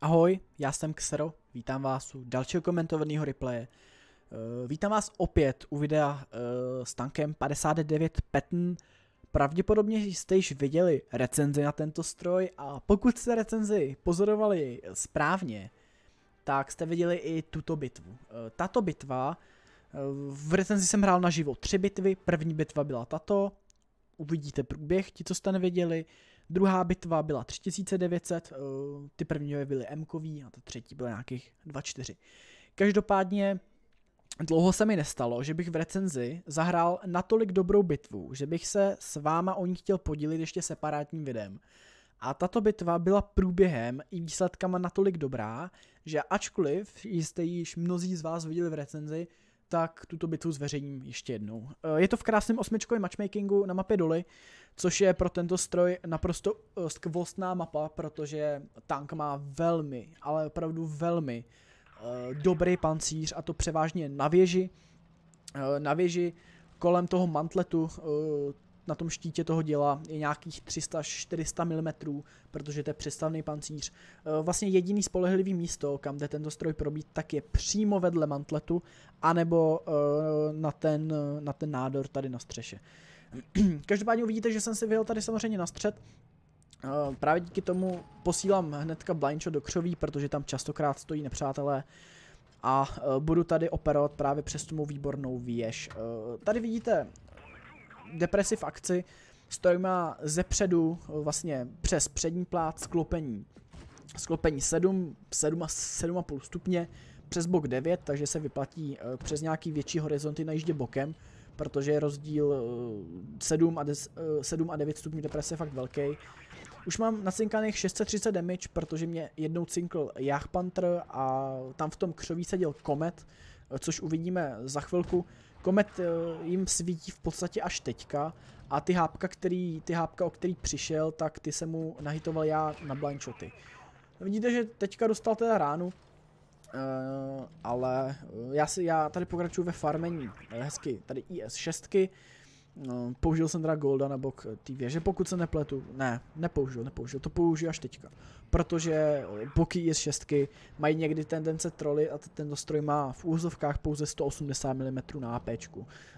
Ahoj, já jsem Xero, vítám vás u dalšího komentovaného replaye. Eh, vítám vás opět u videa eh, s tankem 59 Petn. Pravděpodobně jste již viděli recenzi na tento stroj a pokud jste recenzi pozorovali správně, tak jste viděli i tuto bitvu. Eh, tato bitva, v recenzi jsem hrál naživo tři bitvy, první bitva byla tato, uvidíte průběh, ti co jste neviděli, Druhá bitva byla 3900, eh, ty první byly m a ta třetí byla nějakých 2,4. Každopádně dlouho se mi nestalo, že bych v recenzi zahrál natolik dobrou bitvu, že bych se s váma o ní chtěl podílit ještě separátním videem. A tato bitva byla průběhem i výsledkama natolik dobrá, že ačkoliv jste již mnozí z vás viděli v recenzi, tak tuto bitvu zveřejním ještě jednou. Eh, je to v krásném osmičkovém matchmakingu na mapě doly, což je pro tento stroj naprosto eh, skvostná mapa, protože tank má velmi, ale opravdu velmi eh, dobrý pancíř a to převážně na věži. Na věži kolem toho mantletu na tom štítě toho děla je nějakých 300 až 400 mm, protože to je přestavný pancíř. E, vlastně jediný spolehlivý místo, kam jde tento stroj probít, tak je přímo vedle mantletu, anebo e, na ten, na ten nádor tady na střeše. Každopádně uvidíte, že jsem si vyjel tady samozřejmě na střed, e, Právě díky tomu posílám hnedka Blincho do křoví, protože tam častokrát stojí nepřátelé a budu tady operovat právě přes tu mou výbornou věž. Tady vidíte depresi v akci, stroj má předu, eh, vlastně přes přední plát sklopení. Sklopení 7, 7, a 7,5 stupně, přes bok 9, takže se vyplatí eh, přes nějaký větší horizonty na jíždě bokem, protože je rozdíl 7 eh, a, 10, 7 a 9 stupňů deprese fakt velký. Už mám nacinkaných 630 damage, protože mě jednou cinkl Jachpantr a tam v tom křoví seděl Komet, což uvidíme za chvilku. Komet eh, jim svítí v podstatě až teďka a ty hápka, který, ty hápka, o který přišel, tak ty se mu nahitoval já na blindshoty. Vidíte, že teďka dostal teda ránu, eh, ale eh, já, si, já tady pokračuju ve farmení hezky, tady IS6, No, použil jsem teda Golda na bok eh, té věže, pokud se nepletu. Ne, nepoužil, nepoužil, to použiju až teďka. Protože eh, boky je z šestky mají někdy tendence troly a ten stroj má v úzovkách pouze 180 mm na AP.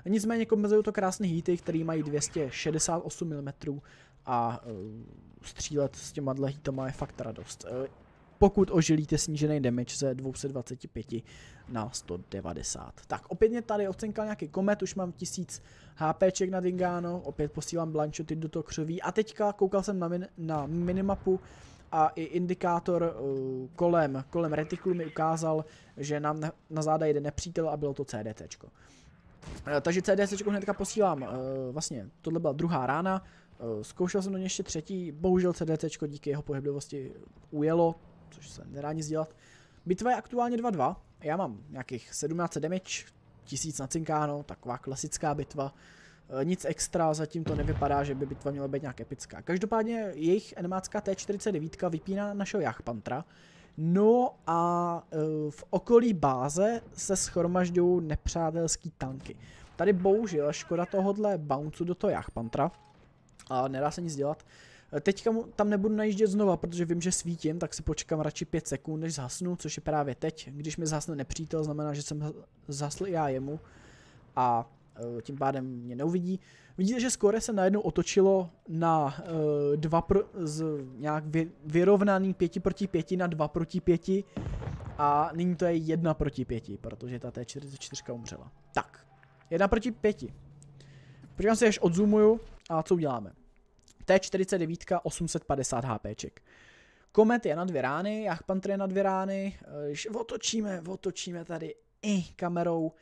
Nicméně kompenzují to krásné hity, které mají 268 mm a uh, střílet s těma hitama je fakt radost. Uh, pokud ožilíte snížený damage ze 225 na 190. Tak opět mě tady ocenkal nějaký komet, už mám 1000 HPček na Dingano, opět posílám blanchoty do toho křoví a teďka koukal jsem na, min, na minimapu, a i indikátor uh, kolem, kolem retikulu mi ukázal, že nám na, na záda jede nepřítel a bylo to CDT Uh, eh, takže CDC hnedka posílám, uh, vlastně tohle byla druhá rána, zkoušel jsem do něj ještě třetí, bohužel CDC díky jeho pohyblivosti ujelo, což se nedá nic dělat. Bitva je aktuálně 2-2, já mám nějakých 17 damage, 1000 na cinkáno, taková klasická bitva. E, nic extra, zatím to nevypadá, že by bitva měla být nějak epická. Každopádně jejich enemácká T-49 vypíná našeho Jachpantra, No a e, v okolí báze se schromažďují nepřátelský tanky. Tady bohužel škoda tohohle bouncu do toho Jachpantra. A nedá se nic dělat. Teďka tam nebudu najíždět znova, protože vím, že svítím, tak si počkám radši 5 sekund, než zhasnu, což je právě teď. Když mi zhasne nepřítel, znamená, že jsem zhasl já jemu a e, tím pádem mě neuvidí. Vidíte, že skore se najednou otočilo na uh, dva pro, z nějak vy, vyrovnaný 5 proti 5 na 2 proti 5 a nyní to je 1 proti 5, protože ta T44 umřela. Tak, 1 proti 5. Počkám se, až odzumuju a co uděláme. T49 850 HP. Komet je na dvě rány, Jachpantr je na dvě rány, eh, když otočíme, otočíme tady i kamerou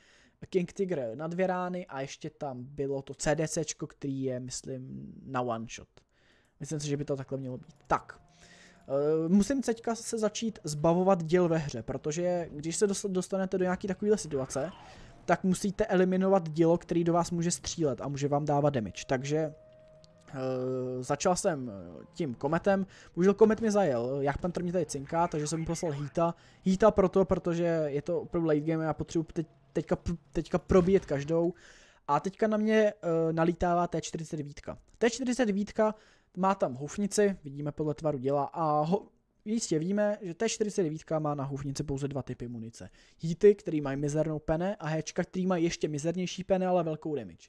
King Tiger na dvě rány a ještě tam bylo to CDC, který je, myslím, na one shot. Myslím si, že by to takhle mělo být. Tak, eh, musím teďka se začít zbavovat děl ve hře, protože když se dostanete do nějaké takovéhle situace, tak musíte eliminovat dílo, který do vás může střílet a může vám dávat damage. Takže Eh, začal jsem eh, tím kometem, bohužel komet mi zajel, pan mě tady cinká, takže jsem mu poslal hýta, hýta proto, protože je to opravdu late game a potřebuji teď, teďka, teďka probíjet každou a teďka na mě uh, nalítává T49. T49 má tam hufnici, vidíme podle tvaru děla a ho, jistě víme, že T49 má na hufnici pouze dva typy munice. Hity, který mají mizernou pene a Hčka, který mají ještě mizernější pene, ale velkou damage.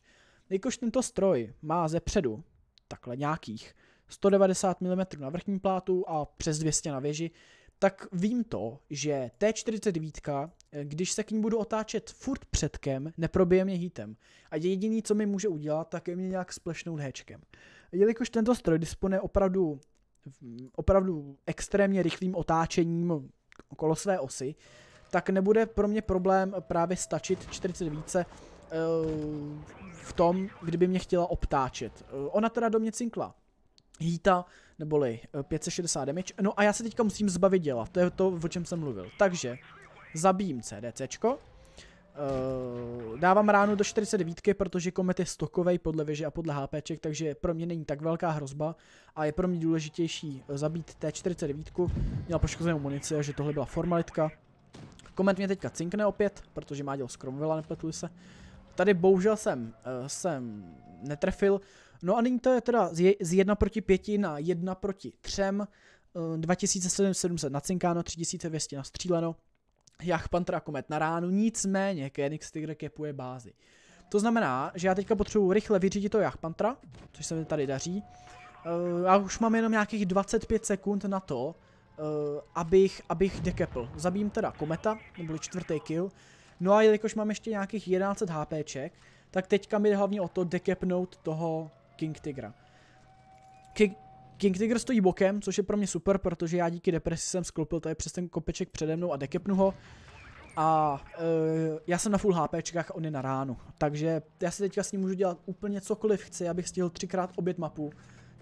Jakož tento stroj má ze předu takhle nějakých 190 mm na vrchním plátu a přes 200 na věži, tak vím to, že T49, eh, když se k ní budu otáčet furt předkem, neprobije mě hítem. A jediný, co mi může udělat, tak je mě nějak splešnout hečkem. Jelikož tento stroj disponuje opravdu, opravdu extrémně rychlým otáčením okolo své osy, tak nebude pro mě problém právě stačit 40 více. Eh, v tom, kdyby mě chtěla obtáčet. Eh, ona teda do mě cinkla. Jíta, neboli 560 eh, damage. No a já se teďka musím zbavit děla, to je to, o čem jsem mluvil. Takže, zabijím CDCčko. Dávám ránu do 49, protože komet je stokovej podle věže a podle HPček, takže pro mě není tak velká hrozba a je pro mě důležitější zabít T49, měla poškozenou munici a že tohle byla formalitka. Komet mě teďka cinkne opět, protože má děl z Cromwella, nepletuji se tady bohužel jsem, eh, jsem netrefil. No a nyní to je teda z 1 proti 5 na 1 proti 3, 2700 cinkáno, 3200 stříleno. Jach Pantra Komet jako na ránu, nicméně Kénix Tigre kepuje bázi. To znamená, že já teďka potřebuji rychle vyřídit to Jach Pantra, což se mi tady daří. Eh, já už mám jenom nějakých 25 sekund na to, eh, abych, abych dekepl. Zabím teda Kometa, nebo čtvrtý kill, No a jelikož mám ještě nějakých 11 HPček, tak teďka mi jde hlavně o to dekepnout toho King Tigra. King, King Tiger stojí bokem, což je pro mě super, protože já díky depresi jsem sklopil tady přes ten kopeček přede mnou a dekepnu ho. A e, já jsem na full HPčkách on je na ránu. Takže já si teďka s ním můžu dělat úplně cokoliv chci, abych stihl třikrát obět mapu.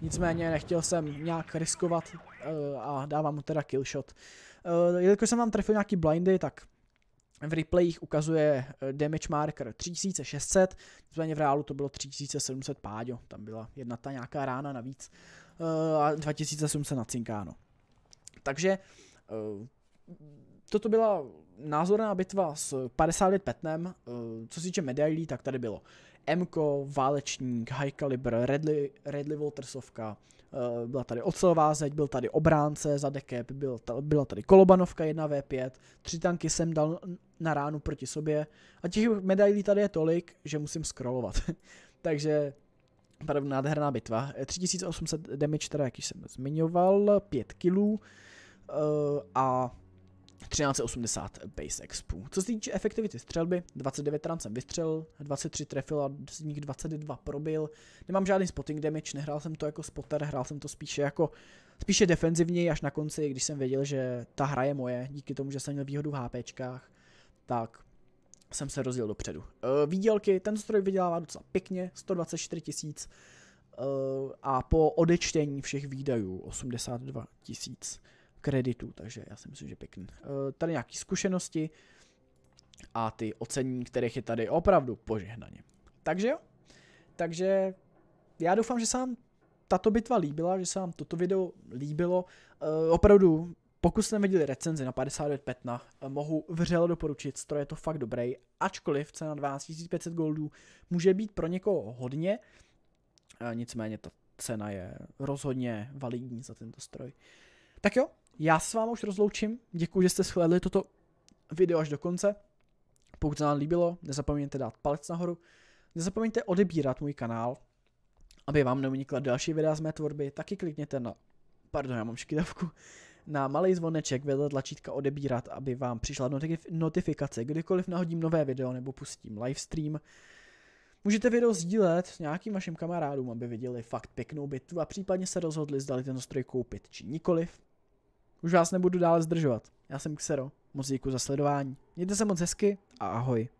Nicméně nechtěl jsem nějak riskovat e, a dávám mu teda killshot. E, jelikož jsem vám trefil nějaký blindy, tak v replayích ukazuje eh, damage marker 3600, nicméně v reálu to bylo 3700 páďo, tam byla jedna ta nějaká rána navíc eh, a 2700 na cinkáno. Takže eh, Toto byla názorná bitva s 59 Petnem, eh, co se týče medailí, tak tady bylo Mko, Válečník, High Caliber, redly redly Waltersovka, eh, byla tady ocelová zeď, byl tady obránce za dekep, byl byla tady kolobanovka 1v5, tři tanky jsem dal na ránu proti sobě a těch medailí tady je tolik, že musím scrollovat. Takže opravdu nádherná bitva. 3800 eh, damage, teda jak jsem zmiňoval, 5 kg a 1380 base expu. Co se týče efektivity střelby, 29 ran jsem vystřelil, 23 trefil a z nich 22 probil. Nemám žádný spotting damage, nehrál jsem to jako spotter, hrál jsem to spíše jako spíše defenzivně až na konci, když jsem věděl, že ta hra je moje, díky tomu, že jsem měl výhodu v HPčkách, tak jsem se rozjel dopředu. E, výdělky, ten stroj vydělává docela pěkně, 124 tisíc e, a po odečtení všech výdajů 82 tisíc kreditů, takže já si myslím, že pěkný. Eh, tady nějaké zkušenosti a ty ocení, kterých je tady opravdu požehnaně. Takže jo, takže já doufám, že se vám tato bitva líbila, že se vám toto video líbilo. Eh, opravdu, pokud jste viděli recenzi na 59.5, eh, mohu vřele doporučit, stroj je to fakt dobrý, ačkoliv cena 12500 goldů může být pro někoho hodně, nicméně ta cena je rozhodně validní za tento stroj. Tak jo, já s vámi už rozloučím, děkuji, že jste shledli toto video až do konce. Pokud se vám líbilo, nezapomeňte dát palec nahoru, nezapomeňte odebírat můj kanál, aby vám neunikla další videa z mé tvorby, taky klikněte na, pardon, já mám škydavku, na malý zvoneček vedle tlačítka odebírat, aby vám přišla notif- notifikace, kdykoliv nahodím nové video nebo pustím livestream. Můžete video sdílet s nějakým vašim kamarádům, aby viděli fakt pěknou bitvu a případně se rozhodli, zdali ten stroj koupit či nikoliv. Už vás nebudu dále zdržovat. Já jsem Xero. Moc děkuji za sledování. Mějte se moc hezky a ahoj.